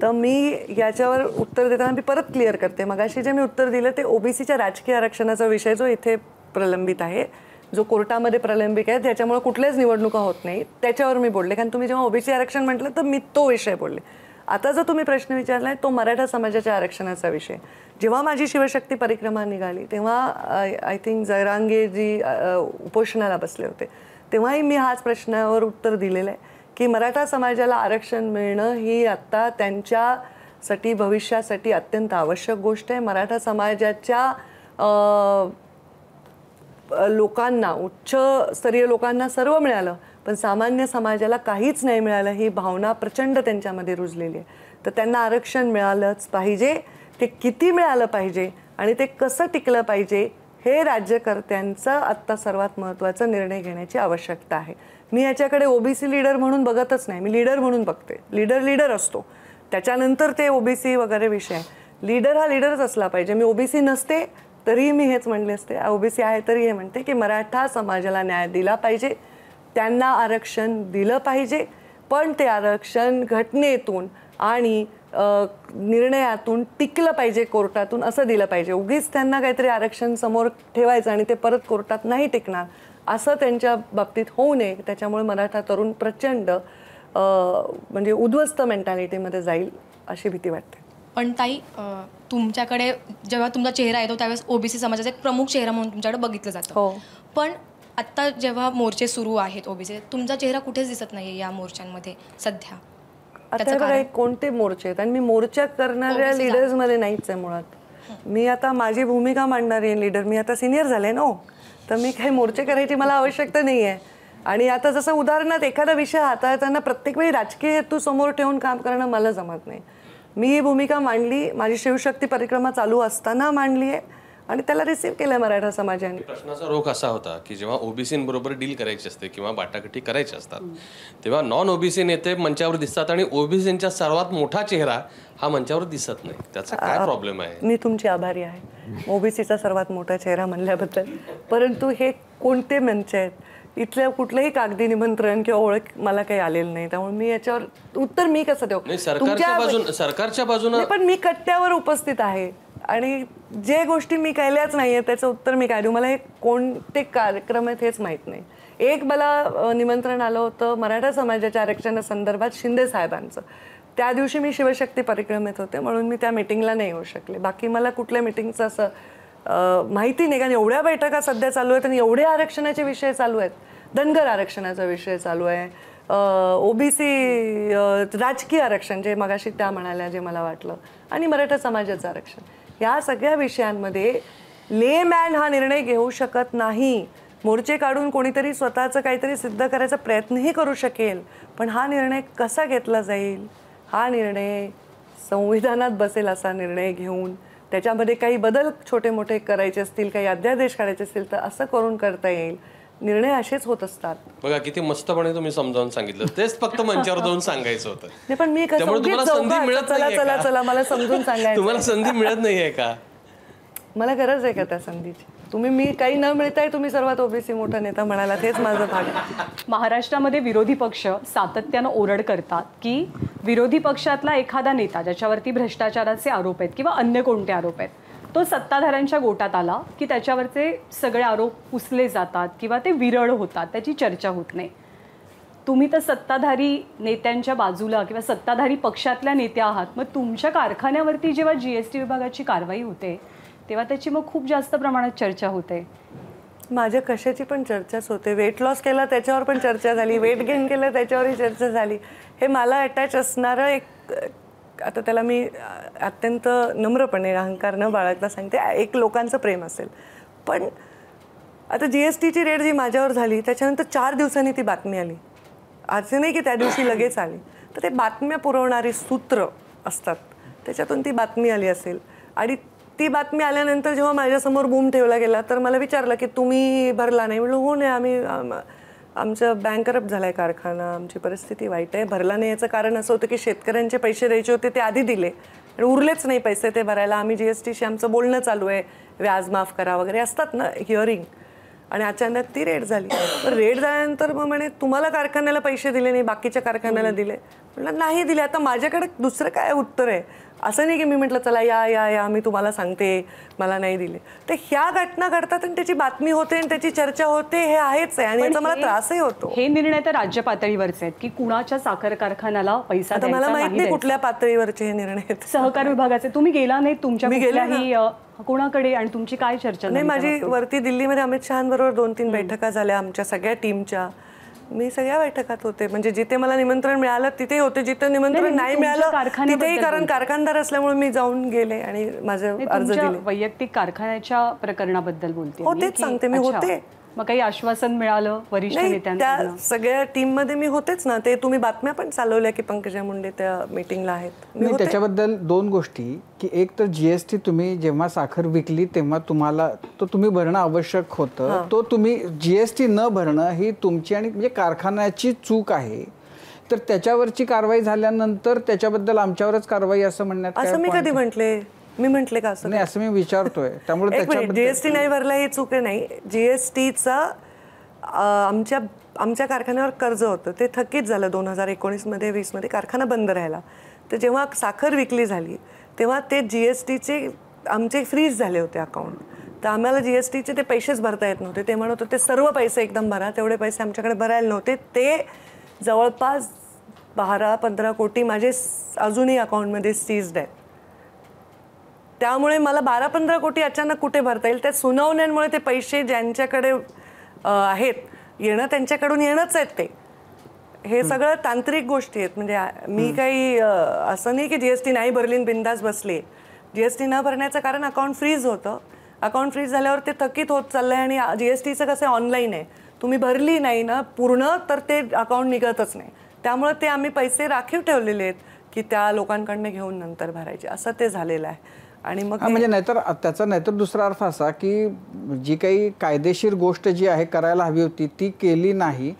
तर मी याच्यावर उत्तर देताना मी परत क्लिअर करते मगाशी जे मी उत्तर दिलं ते ओबीसीच्या राजकीय आरक्षणाचा विषय जो इथे प्रलंबित आहे जो कोर्टामध्ये प्रलंबित आहे त्याच्यामुळे कुठल्याच निवडणुका होत नाही त्याच्यावर मी बोलले कारण तुम्ही जेव्हा ओबीसी आरक्षण म्हटलं तर मी तो विषय बोलले आता जो तुम्ही प्रश्न विचारला आहे तो मराठा समाजाच्या आरक्षणाचा विषय जेव्हा माझी शिवशक्ती परिक्रमा निघाली तेव्हा आय थिंक जयरांगे जी उपोषणाला बसले होते तेव्हाही मी हाच प्रश्नावर उत्तर दिलेलं आहे की मराठा समाजाला आरक्षण मिळणं ही आत्ता त्यांच्यासाठी भविष्यासाठी अत्यंत आवश्यक गोष्ट आहे मराठा समाजाच्या लोकांना उच्चस्तरीय लोकांना सर्व मिळालं पण सामान्य समाजाला काहीच नाही मिळालं ही भावना प्रचंड त्यांच्यामध्ये रुजलेली आहे तर त्यांना आरक्षण मिळालंच पाहिजे ते किती मिळालं पाहिजे आणि ते कसं टिकलं पाहिजे हे राज्यकर्त्यांचं आत्ता सर्वात महत्त्वाचा निर्णय घेण्याची आवश्यकता आहे मी ह्याच्याकडे ओबीसी लीडर म्हणून बघतच नाही मी लीडर म्हणून बघते लीडर लीडर असतो त्याच्यानंतर ते ओबीसी वगैरे विषय लीडर हा लीडरच असला पाहिजे मी ओबीसी नसते तरीही मी हेच म्हणले असते ओबीसी आहे तरी हे म्हणते की मराठा समाजाला न्याय दिला पाहिजे त्यांना आरक्षण दिलं पाहिजे पण ते आरक्षण घटनेतून आणि निर्णयातून टिकलं पाहिजे कोर्टातून असं दिलं पाहिजे उगीच त्यांना काहीतरी आरक्षण समोर ठेवायचं आणि ते परत कोर्टात नाही टिकणार असं त्यांच्या बाबतीत होऊ नये त्याच्यामुळे मराठा तरुण प्रचंड म्हणजे उद्ध्वस्त मेंटॅलिटीमध्ये जाईल अशी भीती वाटते पण ताई तुमच्याकडे जेव्हा तुमचा चेहरा येतो त्यावेळेस ओबीसी समाजाचा एक प्रमुख चेहरा म्हणून तुमच्याकडे बघितलं जातं हो पण आत्ता जेव्हा मोर्चे सुरू आहेत ओबीसी तुमचा चेहरा कुठेच दिसत नाही या मोर्चांमध्ये सध्या आता कोणते मोर्चे आहेत आणि मी मोर्चा करणाऱ्या लिडर्समध्ये नाहीच आहे मुळात मी आता माझी भूमिका मांडणारी लिडर मी आता सिनियर झाले ना हो. तर मी काही मोर्चे करायची मला आवश्यकता नाही आहे आणि आता जसं उदाहरणार्थ एखादा विषय हाताळताना प्रत्येक वेळी राजकीय हेतू समोर ठेवून काम करणं मला जमत नाही मी ही भूमिका मांडली माझी शिवशक्ती परिक्रमा चालू असताना मांडली आहे आणि त्याला रिसीव्ह केलं मराठा समाजाने प्रश्नाचा रोख असा होता की जेव्हा बरोबर डील करायची असते किंवा बाटाकटी करायची असतात तेव्हा नॉन ओबीसी नेते मंचावर दिसतात आणि ओबीसींचा सर्वात मोठा चेहरा हा मंचावर दिसत नाही त्याचा काय प्रॉब्लेम आहे मी तुमची आभारी आहे ओबीसीचा सर्वात मोठा चेहरा म्हणल्याबद्दल परंतु हे कोणते मंच आहेत इथल्या कुठलंही कागदी निमंत्रण किंवा ओळख मला काही आलेलं नाही त्यामुळे मी याच्यावर उत्तर मी कसं देऊ सरकारच्या बाजून सरकारच्या बाजून पण मी कट्ट्यावर उपस्थित आहे आणि जे गोष्टी मी केल्याच नाही आहे त्याचं उत्तर मी काय देऊ मला हे कोणते कार्यक्रम आहेत हेच माहीत नाही एक मला निमंत्रण आलं होतं मराठा समाजाच्या आरक्षणासंदर्भात शिंदे साहेबांचं त्या दिवशी मी शिवशक्ती परिक्रमेत होते म्हणून मी त्या मिटिंगला नाही येऊ शकले बाकी मला कुठल्या मिटिंगचं असं माहिती नाही कारण एवढ्या बैठका सध्या चालू आहेत आणि एवढे आरक्षणाचे विषय चालू आहेत धनगर आरक्षणाचा विषय चालू आहे ओबीसी राजकीय आरक्षण जे मगाशी त्या म्हणाल्या जे मला वाटलं आणि मराठा समाजाचं आरक्षण या सगळ्या विषयांमध्ये ले मॅन हा निर्णय घेऊ शकत नाही मोर्चे काढून कोणीतरी स्वतःचं काहीतरी सिद्ध करायचा प्रयत्नही करू शकेल पण हा निर्णय कसा घेतला जाईल हा निर्णय संविधानात बसेल असा निर्णय घेऊन त्याच्यामध्ये काही बदल छोटे मोठे करायचे असतील काही अध्यादेश काढायचे असतील तर असं करून करता येईल निर्णय असेच होत असतात बघा किती मस्तपणे तुम्ही समजावून सांगितलं तेच फक्त मंचावर जाऊन सांगायचं होतं पण मी तुम्हाला संधी मिळत चला चला चला मला समजून सांगायचं तुम्हाला संधी मिळत नाहीये का मला गरज आहे का त्या संधीची तुम्ही मी काही न मिळताय तुम्ही सर्वात ओबीसी मोठा नेता म्हणाला तेच माझं भाग महाराष्ट्रामध्ये विरोधी पक्ष सातत्यानं ओरड करतात की विरोधी पक्षातला एखादा नेता ज्याच्यावरती भ्रष्टाचाराचे आरोप आहेत किंवा अन्य कोणते आरोप आहेत तो सत्ताधाऱ्यांच्या गोटात आला की त्याच्यावरचे सगळे आरोप पुसले जातात किंवा ते विरळ होतात त्याची चर्चा होत नाही तुम्ही तर सत्ताधारी नेत्यांच्या बाजूला किंवा सत्ताधारी पक्षातल्या नेत्या आहात मग तुमच्या कारखान्यावरती जेव्हा जी एस टी विभागाची कारवाई होते तेव्हा त्याची मग खूप जास्त प्रमाणात चर्चा होते माझ्या कशाची पण चर्चाच होते वेट लॉस केला त्याच्यावर पण चर्चा झाली वेट गेन केलं त्याच्यावरही चर्चा झाली हे मला अटॅच असणारं एक आता त्याला मी अत्यंत नम्रपणे अहंकार न बाळगता सांगते एक लोकांचं प्रेम असेल पण आता जी एस टीची रेट जी माझ्यावर झाली त्याच्यानंतर चार दिवसांनी ती बातमी आली असे नाही की त्या दिवशी लगेच आली तर ते बातम्या पुरवणारी सूत्र असतात त्याच्यातून ती बातमी आली असेल आणि ती बातमी आल्यानंतर जेव्हा माझ्यासमोर बूम ठेवला गेला तर मला विचारलं की तुम्ही भरला नाही म्हणलं हो नाही आम्ही आमचं बँकरप्ट झालाय कारखाना आमची परिस्थिती वाईट आहे भरला नाही याचं कारण असं होतं की शेतकऱ्यांचे पैसे द्यायचे होते ते आधी दिले आणि उरलेच नाही पैसे ते भरायला आम्ही जी एस टीशी आमचं बोलणं चालू आहे व्याज माफ करा वगैरे असतात ना हिअरिंग आणि अचानक ती रेड झाली पण रेड झाल्यानंतर मग म्हणे तुम्हाला कारखान्याला पैसे दिले नाही बाकीच्या कारखान्याला दिले म्हटलं नाही दिले आता माझ्याकडे दुसरं काय उत्तर आहे असं नाही की मी म्हटलं चला या या या मी तुम्हाला सांगते मला नाही दिले तर ह्या घटना घडतात आणि त्याची बातमी होते आणि त्याची चर्चा होते हे आहेच आहे आणि याचा मला त्रासही होतो हे निर्णय तर राज्य पातळीवरचे आहेत की कुणाच्या साखर कारखान्याला पैसा मला माहित नाही कुठल्या पातळीवरचे हे निर्णय आहेत सहकार विभागाचे तुम्ही गेला नाही तुमच्या गेल्याही कोणाकडे आणि तुमची काय चर्चा नाही माझी वरती दिल्लीमध्ये अमित शहांबरोबर दोन तीन बैठका झाल्या आमच्या सगळ्या टीमच्या मी सगळ्या बैठकात होते म्हणजे जिथे मला निमंत्रण मिळालं तिथेही होते जिथे निमंत्रण नाही मिळालं तिथेही कारण कारखानदार असल्यामुळे मी जाऊन गेले आणि माझं अर्ज वैयक्तिक कारखान्याच्या प्रकरणाबद्दल बोलते होतेच सांगते मी होते मग काही आश्वासन मिळालं वरिष्ठ नेत्यांना सगळ्या टीम मध्ये मी होतेच ना ते तुम्ही बातम्या पण चालवल्या की पंकजा मुंडे त्या मीटिंगला आहेत त्याच्याबद्दल दोन गोष्टी की एक तर जीएसटी तुम्ही जेव्हा साखर विकली तेव्हा तुम्हाला तो तुम्ही भरणं आवश्यक होतं तो तुम्ही जीएसटी न भरणं ही तुमची आणि म्हणजे कारखान्याची चूक आहे तर त्याच्यावरची कारवाई झाल्यानंतर त्याच्याबद्दल आमच्यावरच कारवाई असं म्हणण्यात असं मी कधी म्हटले मी म्हटले का असं नाही असं मी विचारतोय त्यामुळे जीएसटी नाही भरला हे चूक नाही जीएसटीचा आमच्या आमच्या कारखान्यावर कर्ज होतं ते थकीत झालं दोन हजार एकोणीसमध्ये वीसमध्ये कारखाना बंद राहिला तर जेव्हा साखर विकली झाली तेव्हा ते जी एस टीचे आमचे फ्रीज झाले होते अकाउंट तर आम्हाला जी एस टीचे ते पैसेच भरता येत नव्हते ते म्हणत होते ते सर्व पैसे एकदम भरा तेवढे पैसे आमच्याकडे भरायला नव्हते ते जवळपास बारा पंधरा कोटी माझे अजूनही अकाउंटमध्ये सीज्ड आहेत त्यामुळे मला बारा पंधरा कोटी अचानक कुठे भरता येईल त्या सुनावण्यांमुळे ते पैसे ज्यांच्याकडे आहेत येणं त्यांच्याकडून येणंच आहेत ते हे सगळं तांत्रिक गोष्टी आहेत म्हणजे मी काही असं नाही की जी एस टी नाही भरली बिंदास बसली जी एस टी न भरण्याचं कारण अकाउंट फ्रीज होतं अकाउंट फ्रीज झाल्यावर ते थकीत होत चाललं आहे आणि जी एस टीचं कसं ऑनलाईन आहे तुम्ही भरली नाही ना पूर्ण तर ते अकाउंट निघतच नाही त्यामुळे ते आम्ही पैसे राखीव ठेवलेले आहेत की त्या लोकांकडनं घेऊन नंतर भरायचे असं ते झालेलं आहे आणि मग म्हणजे नाहीतर त्याचा नाहीतर दुसरा अर्थ असा की जी काही कायदेशीर गोष्ट जी आहे करायला हवी होती ती केली नाही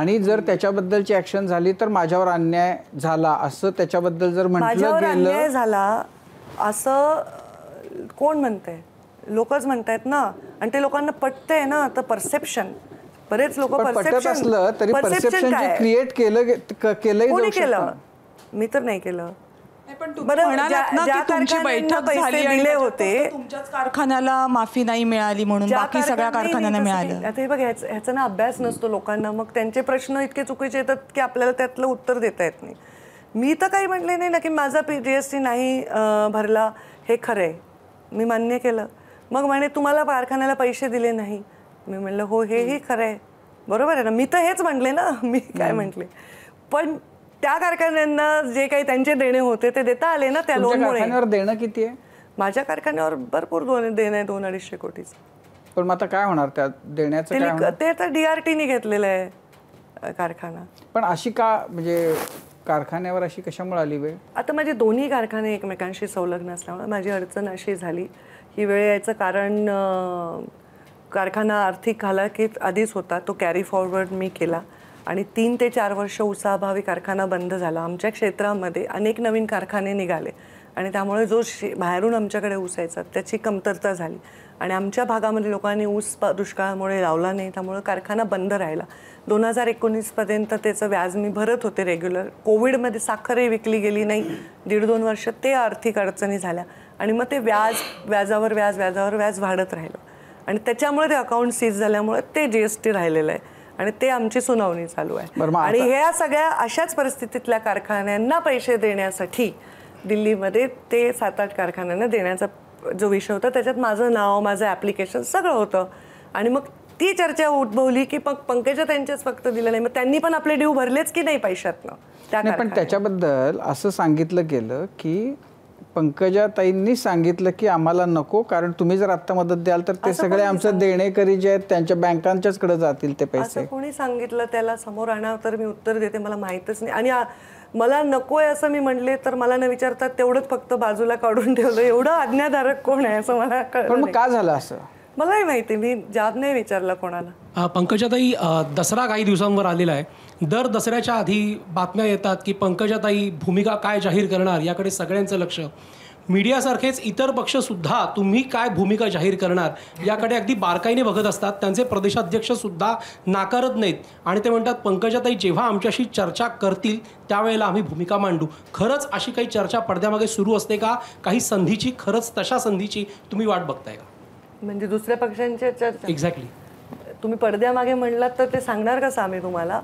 आणि जर त्याच्याबद्दलची ऍक्शन झाली तर माझ्यावर अन्याय झाला असं त्याच्याबद्दल जर म्हटलं अन्याय झाला असं कोण म्हणते लोकच म्हणतायत ना आणि ते लोकांना पटतंय ना तर परसेप्शन बरेच लोक पटत असलं तरी परसेप्शन क्रिएट केलं केलं मी तर नाही केलं पण पैसे दिले होते कारखान्याला माफी नाही मिळाली म्हणून बाकी सगळ्या कारखान्यांना मिळालं आता हे बघ ह्याचा ना अभ्यास नसतो लोकांना मग त्यांचे प्रश्न इतके चुकीचे येतात की आपल्याला त्यातलं उत्तर देता येत नाही मी तर काही म्हटले नाही ना की माझा पी जी नाही भरला हे खरं मी मान्य केलं मग म्हणे तुम्हाला कारखान्याला पैसे दिले नाही मी म्हणलं हो हेही खरं बरोबर आहे ना मी तर हेच म्हटले ना मी काय म्हटले पण त्या कारखान्यांना जे काही त्यांचे देणे होते ते देता आले ना त्या लोनमुळे देणं किती आहे माझ्या कारखान्यावर भरपूर दोन देणं आहे दोन अडीचशे कोटीच पण मग आता काय होणार त्या देण्याचं ते तर ने घेतलेलं आहे कारखाना पण अशी का म्हणजे कारखान्यावर अशी कशामुळे आली वेळ आता माझे दोन्ही कारखाने एकमेकांशी संलग्न असल्यामुळे माझी अडचण अशी झाली ही वेळ यायचं कारण कारखाना आर्थिक हालाकीत आधीच होता तो कॅरी फॉरवर्ड मी केला आणि तीन ते चार वर्ष उत्साहभावी कारखाना बंद झाला आमच्या क्षेत्रामध्ये अनेक नवीन कारखाने निघाले आणि त्यामुळे जो शे बाहेरून आमच्याकडे ऊस यायचा त्याची कमतरता झाली आणि आमच्या भागामध्ये लोकांनी ऊस दुष्काळामुळे लावला नाही त्यामुळे कारखाना बंद राहिला दोन हजार एकोणीसपर्यंत त्याचं व्याज मी भरत होते रेग्युलर कोविडमध्ये साखरही विकली गेली नाही दीड दोन वर्ष ते आर्थिक अडचणी झाल्या आणि मग ते व्याज व्याजावर व्याज व्याजावर व्याज वाढत राहिलं आणि त्याच्यामुळे ते अकाउंट सीज झाल्यामुळे ते जी एस टी राहिलेलं आहे आणि ते आमची सुनावणी चालू आहे आणि ह्या सगळ्या अशाच परिस्थितीतल्या कारखान्यांना पैसे देण्यासाठी दिल्लीमध्ये ते सात आठ कारखान्यांना देण्याचा जो विषय होता त्याच्यात माझं नाव माझं ॲप्लिकेशन सगळं होतं आणि मग ती चर्चा उद्भवली की मग पंकजा त्यांच्याच फक्त दिलं नाही मग त्यांनी पण आपले ड्यू भरलेच की नाही पैशातनं पण त्याच्याबद्दल असं सांगितलं गेलं की पंकजाताईंनी सांगितलं की आम्हाला नको कारण तुम्ही जर आता मदत द्याल तर ते सगळे आमचं देणेकरी जे आहेत त्यांच्या बँकांच्याच कडे जातील ते पैसे कोणी सांगितलं त्याला समोर आणा तर मी उत्तर देते मला माहितच नाही आणि मला नकोय असं मी म्हणले तर मला न विचारतात तेवढंच फक्त बाजूला काढून ठेवलं एवढं आज्ञाधारक कोण आहे असं मला पण का झालं असं मलाही माहिती मी जाब नाही विचारला कोणाला पंकजाताई दसरा काही दिवसांवर आलेला आहे दर दसऱ्याच्या आधी बातम्या येतात की पंकजाताई भूमिका काय जाहीर करणार याकडे सगळ्यांचं लक्ष मीडियासारखेच इतर पक्षसुद्धा तुम्ही काय भूमिका जाहीर करणार याकडे अगदी बारकाईने बघत असतात त्यांचे प्रदेशाध्यक्षसुद्धा नाकारत नाहीत आणि ते म्हणतात पंकजाताई जेव्हा आमच्याशी चर्चा करतील त्यावेळेला आम्ही भूमिका मांडू खरंच अशी काही चर्चा पडद्यामागे सुरू असते का काही संधीची खरंच तशा संधीची तुम्ही वाट बघताय का म्हणजे दुसऱ्या पक्षांच्या चर्चा एक्झॅक्टली तुम्ही पडद्यामागे म्हणलात तर ते सांगणार कसं आम्ही तुम्हाला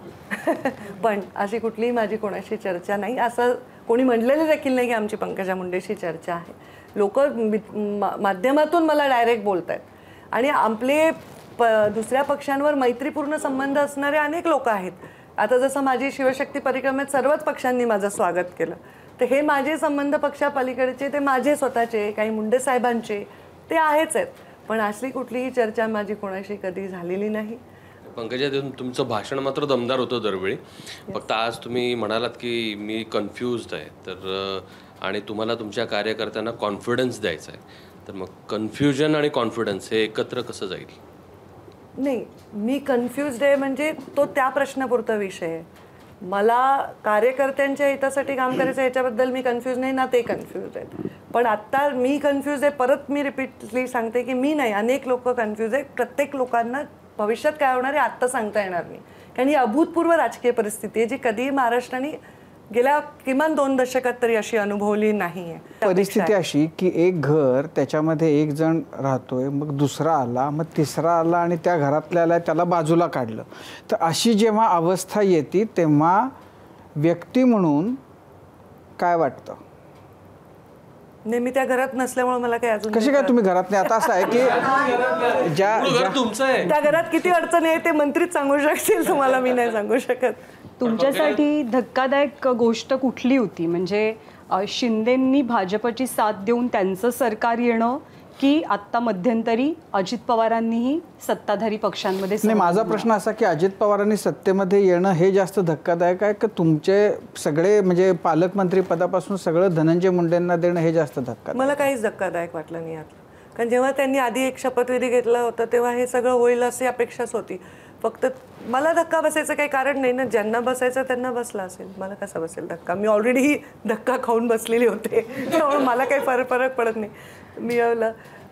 पण अशी कुठलीही माझी कोणाशी चर्चा नाही असं कोणी म्हणलेलं देखील नाही की आमची पंकजा मुंडेशी चर्चा आहे लोक माध्यमातून मला डायरेक्ट बोलत आहेत आणि आपले प दुसऱ्या पक्षांवर मैत्रीपूर्ण संबंध असणारे अनेक लोक आहेत आता जसं माझी शिवशक्ती परिक्रमेत सर्वच पक्षांनी माझं स्वागत केलं तर हे माझे संबंध पक्षापलीकडचे ते माझे स्वतःचे काही मुंडे साहेबांचे ते आहेच आहेत पण असली कुठलीही चर्चा माझी कोणाशी कधी झालेली नाही पंकजा तुमचं भाषण मात्र दमदार होतं दरवेळी फक्त आज तुम्ही म्हणालात की मी कन्फ्युज आहे तर आणि तुम्हाला तुमच्या कार्यकर्त्यांना कॉन्फिडन्स द्यायचा आहे तर मग कन्फ्युजन आणि कॉन्फिडन्स हे एकत्र कसं जाईल नाही मी कन्फ्युज आहे म्हणजे तो त्या प्रश्नापुरता विषय आहे मला कार्यकर्त्यांच्या हितासाठी काम करायचं याच्याबद्दल मी कन्फ्यूज नाही ना ते कन्फ्यूज आहेत पण आत्ता मी कन्फ्यूज आहे परत मी रिपीटली सांगते की मी नाही अनेक लोक कन्फ्यूज आहे प्रत्येक लोकांना भविष्यात काय होणार आहे आत्ता सांगता येणार नाही कारण ही अभूतपूर्व राजकीय परिस्थिती आहे जी कधीही महाराष्ट्राने गेल्या किमान दोन दशकात तरी अशी अनुभवली नाहीये परिस्थिती अशी की एक घर त्याच्यामध्ये एक जण राहतोय मग दुसरा आला मग तिसरा आला आणि त्या घरातल्याला त्याला बाजूला काढलं तर अशी जेव्हा अवस्था येते तेव्हा व्यक्ती म्हणून काय वाटतं नेहमी त्या घरात नसल्यामुळे मला काय अजून कशी काय तुम्ही घरात नाही आता असं आहे की ज्या तुमचं त्या घरात किती अडचण आहे ते मंत्रीच सांगू शकतील तुम्हाला मी नाही सांगू शकत तुमच्यासाठी धक्कादायक गोष्ट कुठली होती म्हणजे शिंदेंनी भाजपची साथ देऊन त्यांचं सरकार येणं की आत्ता मध्यंतरी अजित पवारांनीही सत्ताधारी पक्षांमध्ये नाही माझा प्रश्न असा की अजित पवारांनी सत्तेमध्ये येणं हे जास्त धक्कादायक आहे का तुमचे सगळे म्हणजे पालकमंत्री पदापासून सगळं धनंजय मुंडेंना देणं हे जास्त धक्का मला काहीच धक्कादायक वाटलं नाही आता कारण जेव्हा त्यांनी आधी एक शपथविधी घेतला होता तेव्हा हे सगळं होईल अशी अपेक्षाच होती फक्त मला धक्का बसायचं काही कारण नाही ना ज्यांना बसायचं त्यांना बसला असेल मला कसा बसेल धक्का मी ऑलरेडी धक्का खाऊन बसलेली होते त्यामुळे मला काही फरक फरक पडत नाही मी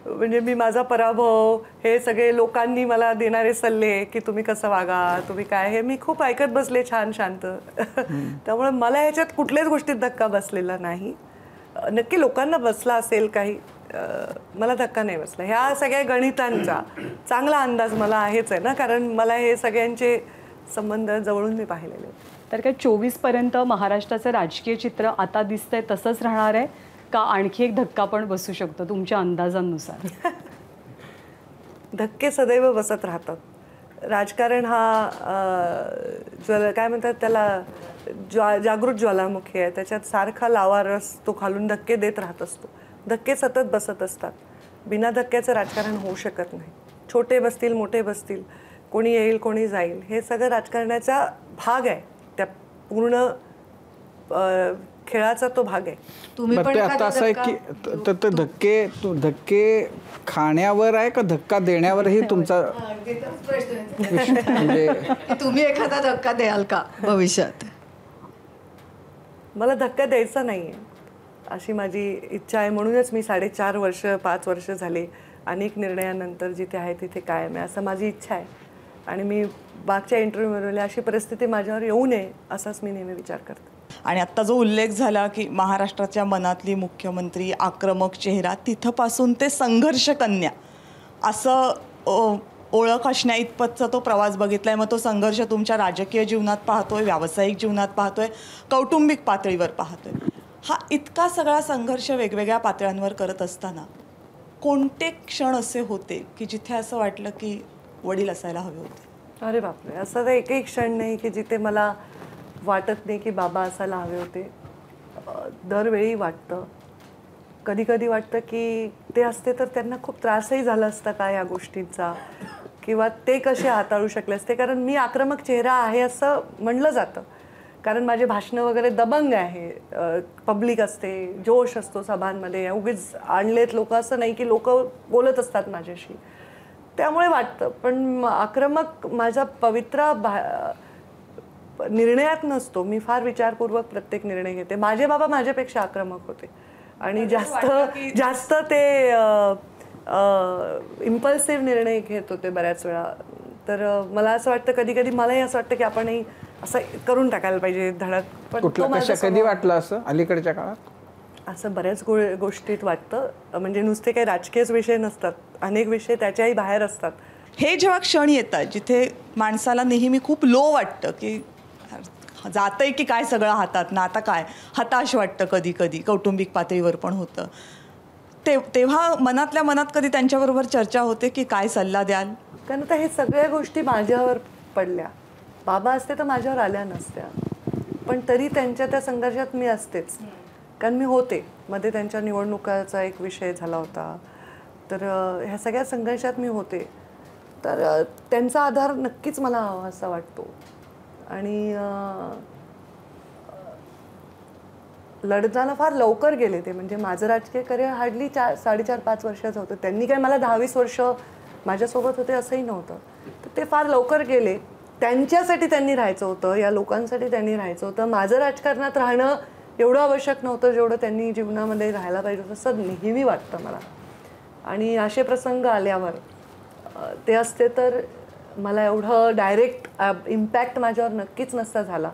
म्हणजे मी माझा पराभव हे सगळे लोकांनी मला देणारे सल्ले की तुम्ही कसं वागा तुम्ही काय हे मी खूप ऐकत बसले छान शांत त्यामुळे मला ह्याच्यात कुठल्याच गोष्टीत धक्का बसलेला नाही नक्की लोकांना बसला असेल काही मला धक्का नाही बसला ह्या सगळ्या गणितांचा चांगला अंदाज मला आहेच आहे ना कारण मला हे सगळ्यांचे संबंध जवळून मी पाहिलेले तर काय पर्यंत महाराष्ट्राचं राजकीय चित्र आता दिसतंय तसंच राहणार आहे का आणखी एक धक्का पण बसू शकतो तुमच्या अंदाजांनुसार धक्के सदैव बसत राहतात राजकारण हा ज्वल काय म्हणतात त्याला ज्वा जागृत ज्वालामुखी आहे त्याच्यात सारखा लावारस तो खालून धक्के देत राहत असतो धक्के सतत बसत असतात बिना धक्क्याचं राजकारण होऊ शकत नाही छोटे बसतील मोठे बसतील कोणी येईल कोणी जाईल हे सगळं राजकारणाचा भाग आहे त्या पूर्ण खेळाचा तो भाग आहे तुम्ही आता असं आहे की तर धक्के धक्के खाण्यावर आहे का धक्का देण्यावरही तुमचा म्हणजे तुम्ही एखादा धक्का द्याल का भविष्यात मला धक्का द्यायचा नाही अशी माझी इच्छा आहे म्हणूनच मी साडेचार वर्ष पाच वर्ष झाले अनेक निर्णयानंतर जिथे आहे तिथे कायम आहे असं माझी इच्छा आहे आणि मी मागच्या इंटरव्ह्यूमध्ये अशी परिस्थिती माझ्यावर येऊ नये असाच मी नेहमी विचार करते आणि आत्ता जो उल्लेख झाला की महाराष्ट्राच्या मनातली मुख्यमंत्री आक्रमक चेहरा तिथंपासून ते संघर्ष कन्या असं ओळख असण्या इतपतचा तो प्रवास बघितला आहे मग तो संघर्ष तुमच्या राजकीय जीवनात पाहतोय व्यावसायिक जीवनात पाहतोय कौटुंबिक पातळीवर पाहतोय हा इतका सगळा संघर्ष वेगवेगळ्या पातळ्यांवर करत असताना कोणते क्षण असे होते की जिथे असं वाटलं की वडील असायला हवे होते अरे बापरे असं तर एकही क्षण नाही की जिथे मला वाटत नाही की बाबा असायला हवे होते दरवेळी वाटतं कधी कधी वाटतं की ते असते तर त्यांना खूप त्रासही झाला असता का या गोष्टींचा किंवा ते कसे हाताळू शकले असते कारण मी आक्रमक चेहरा आहे असं म्हणलं जातं कारण माझे भाषणं वगैरे दबंग आहे पब्लिक असते जोश असतो सभांमध्ये उगीच आणलेत लोक असं नाही की लोक बोलत असतात माझ्याशी त्यामुळे वाटतं पण आक्रमक माझा पवित्रा भा निर्णयात नसतो मी फार विचारपूर्वक प्रत्येक निर्णय घेते माझे बाबा माझ्यापेक्षा आक्रमक होते आणि जास्त जास्त ते इम्पल्सिव्ह निर्णय घेत होते बऱ्याच वेळा तर मला असं वाटतं कधी कधी मलाही असं वाटतं की आपणही असं करून टाकायला पाहिजे धडक कधी वाटलं असं अलीकडच्या काळात असं बऱ्याच गो गोष्टीत वाटतं म्हणजे नुसते काही राजकीयच विषय नसतात अनेक विषय त्याच्याही बाहेर असतात हे जेव्हा क्षण येतात जिथे माणसाला नेहमी खूप लो वाटतं की जातंय की काय सगळं हातात ना आता काय हताश वाटतं कधी कधी कौटुंबिक पातळीवर पण होतं ते तेव्हा मनातल्या मनात कधी त्यांच्याबरोबर चर्चा होते की काय सल्ला द्याल कारण आता हे सगळ्या गोष्टी माझ्यावर पडल्या बाबा असते तर माझ्यावर आल्या नसत्या पण तरी त्यांच्या त्या संघर्षात मी असतेच कारण मी होते मध्ये त्यांच्या निवडणुकाचा एक विषय झाला होता तर ह्या सगळ्या संघर्षात मी होते तर त्यांचा आधार नक्कीच मला हवा असा वाटतो आणि लढताना फार लवकर गेले ते म्हणजे माझं राजकीय करिअर हार्डली चार साडेचार पाच वर्षाचं होतं त्यांनी काय मला दहावीस वर्ष माझ्यासोबत होते असंही नव्हतं तर ते फार लवकर गेले त्यांच्यासाठी त्यांनी राहायचं होतं या लोकांसाठी त्यांनी राहायचं होतं माझं राजकारणात राहणं एवढं आवश्यक नव्हतं जेवढं त्यांनी जीवनामध्ये राहायला पाहिजे होतं असं नेहमी वाटतं मला आणि असे प्रसंग आल्यावर ते असते तर मला एवढं डायरेक्ट इम्पॅक्ट माझ्यावर नक्कीच नसता झाला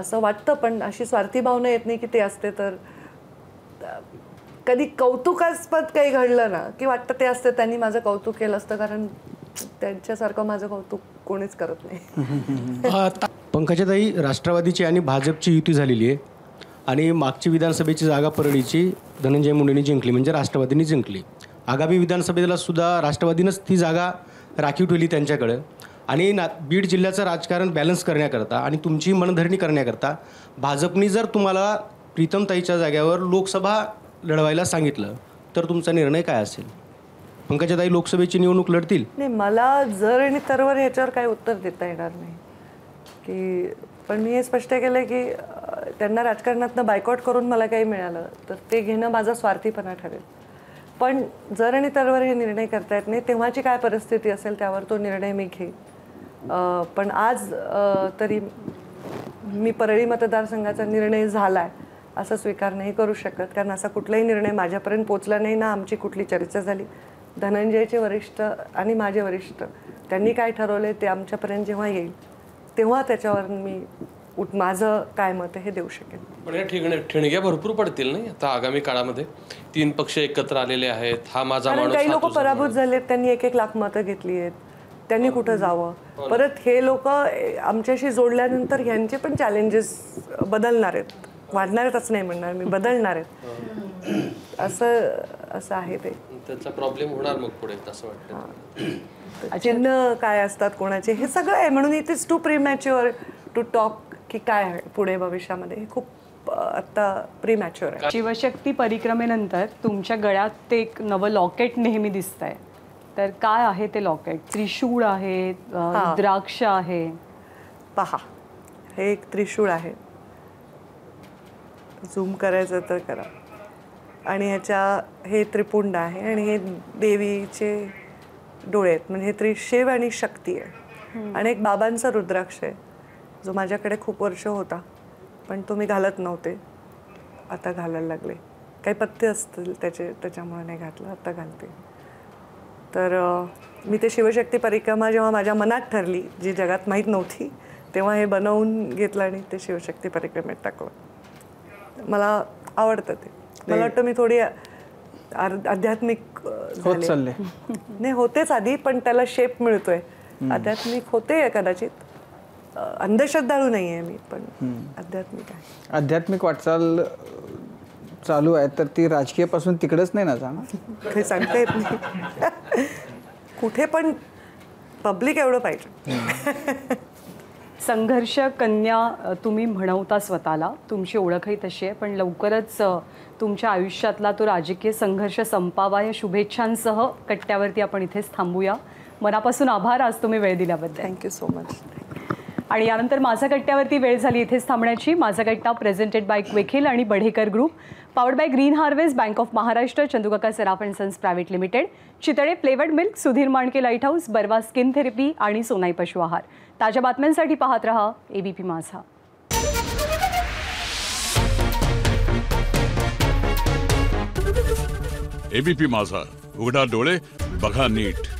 असं वाटतं पण अशी स्वार्थी भावना येत नाही की ते असते तर कधी कौतुकास्पद काही घडलं ना की वाटतं ते असतं त्यांनी माझं कौतुक केलं असतं कारण त्यांच्यासारखं माझं कौतुक कोणीच करत नाही पंकजाताई राष्ट्रवादीची आणि भाजपची युती झालेली आहे आणि मागची विधानसभेची जागा परळीची धनंजय मुंडेंनी जिंकली म्हणजे राष्ट्रवादीने जिंकली आगामी विधानसभेला सुद्धा राष्ट्रवादीनंच ती जागा राखीव ठेवली त्यांच्याकडं आणि ना बीड जिल्ह्याचं राजकारण बॅलन्स करण्याकरता आणि तुमची मनधरणी करण्याकरता भाजपनी जर तुम्हाला प्रीतमताईच्या जाग्यावर लोकसभा लढवायला सांगितलं तर तुमचा निर्णय काय असेल पंकजाताई लोकसभेची निवडणूक लढतील नाही मला जर आणि तरवर ह्याच्यावर काय उत्तर देता येणार नाही की पण मी हे स्पष्ट केलं की त्यांना राजकारणातनं बायकॉट करून मला काही मिळालं तर ते घेणं माझा स्वार्थीपणा ठरेल पण जर आणि तरवर हे निर्णय करता येत नाही तेव्हाची काय परिस्थिती असेल त्यावर तो निर्णय मी घेईन पण आज तरी मी परळी मतदारसंघाचा निर्णय झाला आहे असा स्वीकार नाही करू शकत कारण असा कुठलाही निर्णय माझ्यापर्यंत पोचला नाही ना आमची कुठली चर्चा झाली धनंजयचे वरिष्ठ आणि माझे वरिष्ठ त्यांनी काय ठरवले ते आमच्यापर्यंत जेव्हा येईल तेव्हा त्याच्यावर मी उठ माझं काय मत हे देऊ शकेल पण या ठिणग्या ठिणग्या भरपूर पडतील नाही आता आगामी काळामध्ये तीन पक्ष एकत्र आलेले आहेत हा माझा काही लोक पराभूत झालेत त्यांनी एक एक लाख मतं घेतली आहेत त्यांनी कुठं जावं परत हे लोक आमच्याशी जोडल्यानंतर ह्यांचे पण चॅलेंजेस बदलणार आहेत असं नाही म्हणणार मी बदलणार आहेत असं असं आहे ते त्याचा प्रॉब्लेम होणार मग पुढे असं वाटतं चिन्ह काय असतात कोणाचे हे सगळं आहे म्हणून it is too premature to talk की काय पुढे भविष्यामध्ये हे खूप आता प्रीमॅच्युअर आहे शिवशक्ती परिक्रमेनंतर तुमच्या गळ्यात ते एक नवं लॉकेट नेहमी दिसत आहे तर काय आहे ते लॉकेट त्रिशूळ आहे द्राक्ष आहे पहा हे एक त्रिशूळ आहे झूम करायचं तर करा आणि ह्याच्या हे त्रिपुंड आहे आणि हे देवीचे डोळे आहेत म्हणजे हे त्रिशेव आणि शक्ती आहे आणि एक बाबांचा रुद्राक्ष आहे जो माझ्याकडे खूप वर्ष होता पण तो मी घालत नव्हते आता घालायला लागले काही पत्ते असतील त्याचे त्याच्यामुळे नाही घातलं आता घालते तर मी ते शिवशक्ती परिक्रमा जेव्हा माझ्या मनात ठरली जी जगात माहीत नव्हती तेव्हा हे बनवून घेतलं आणि ते शिवशक्ती परिक्रमेत टाकलं मला आवडतं ते मला वाटतं मी थोडी आध्यात्मिक होत चालले नाही होतेच आधी पण त्याला शेप मिळतोय आध्यात्मिक होते कदाचित अंधश्रद्धाळू नाही आहे मी पण आध्यात्मिक आहे आध्यात्मिक वाटचाल चालू आहे तर ती राजकीय पासून तिकडेच नाही ना सांगा सांगता येत नाही कुठे पण पब्लिक एवढं पाहिजे संघर्ष कन्या तुम्ही म्हणवता स्वतःला तुमची ओळखही तशी आहे पण लवकरच तुमच्या आयुष्यातला तो राजकीय संघर्ष संपावा या शुभेच्छांसह कट्ट्यावरती आपण इथेच थांबूया मनापासून आभार आज तुम्ही वेळ दिल्याबद्दल थँक्यू सो मच आणि यानंतर माझा कट्ट्यावरती वेळ झाली इथेच थांबण्याची माझा कट्टा प्रेझेंटेड बाय क्वेखेल आणि Badhekar group powered by green harvest bank of Maharashtra Chandukaka Saraf and sons private limited Chitale flavoured milk Sudhir Manke light house Barva skin therapy आणि सोनाई पशु आहार ताज्या बातम्यांसाठी पाहत रहा एबीपी माझा एबीपी माझा उघडा डोळे बघा नीट